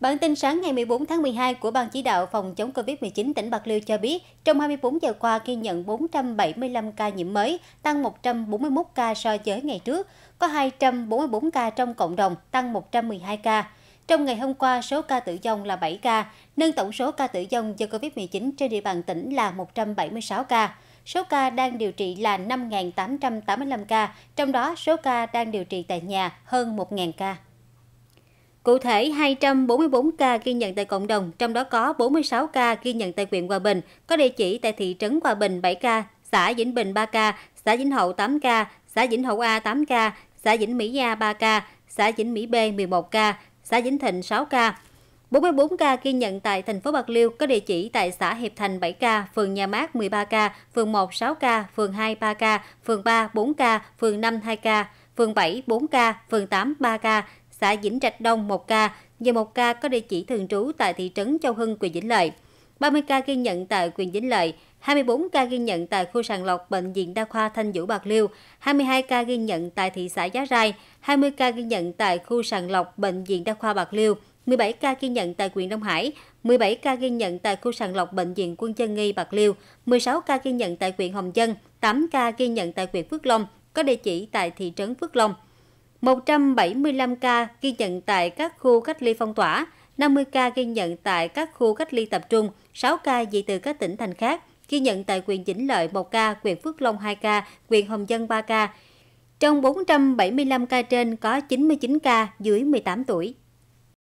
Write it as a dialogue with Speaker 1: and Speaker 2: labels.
Speaker 1: Bản tin sáng ngày 14 tháng 12 của Ban chỉ đạo phòng chống COVID-19 tỉnh Bạc Liêu cho biết, trong 24 giờ qua ghi nhận 475 ca nhiễm mới, tăng 141 ca so với ngày trước, có 244 ca trong cộng đồng, tăng 112 ca. Trong ngày hôm qua, số ca tử vong là 7 ca, nâng tổng số ca tử vong do COVID-19 trên địa bàn tỉnh là 176 ca. Số ca đang điều trị là 5.885 ca, trong đó số ca đang điều trị tại nhà hơn 1.000 ca. Cụ thể, 244 ca ghi nhận tại cộng đồng, trong đó có 46 ca ghi nhận tại huyện Hòa Bình, có địa chỉ tại thị trấn Hòa Bình 7 ca, xã Vĩnh Bình 3 ca, xã Vĩnh Hậu 8 ca, xã Vĩnh Hậu A 8 ca, xã Vĩnh Mỹ A 3 ca, xã Vĩnh Mỹ B 11 ca, xã Vĩnh Thịnh 6 ca. 44 ca ghi nhận tại thành phố Bạc Liêu có địa chỉ tại xã Hiệp Thành 7 ca, phường Nhà Mát 13 ca, phường 1 6 ca, phường 2 3 ca, phường 3 4 ca, phường 5 2 ca, phường 7 4 ca, phường 8 3 ca, xã Vĩnh Trạch Đông 1 ca và 1 ca có địa chỉ thường trú tại thị trấn Châu Hưng, huyện Vĩnh Lợi. 30 ca ghi nhận tại huyện Vĩnh Lợi, 24 ca ghi nhận tại khu sàng lọc Bệnh viện Đa khoa Thanh Vũ Bạc Liêu, 22 ca ghi nhận tại thị xã Giá Rai, 20 ca ghi nhận tại khu sàng lọc Bệnh viện Đa khoa Bạc Liêu, 17 ca ghi nhận tại huyện Đông Hải, 17 ca ghi nhận tại khu sàng lọc Bệnh viện Quân dân Nghi Bạc Liêu, 16 ca ghi nhận tại huyện Hồng Dân, 8 ca ghi nhận tại huyện Phước Long, có địa chỉ tại thị trấn Phước Long, 175 ca ghi nhận tại các khu cách ly phong tỏa, 50 ca ghi nhận tại các khu cách ly tập trung, 6 ca dị từ các tỉnh thành khác, ghi nhận tại quyền Vĩnh Lợi 1 ca, quyền Phước Long 2 ca, quyền Hồng Dân 3 ca. Trong 475 ca trên có 99 ca dưới 18 tuổi.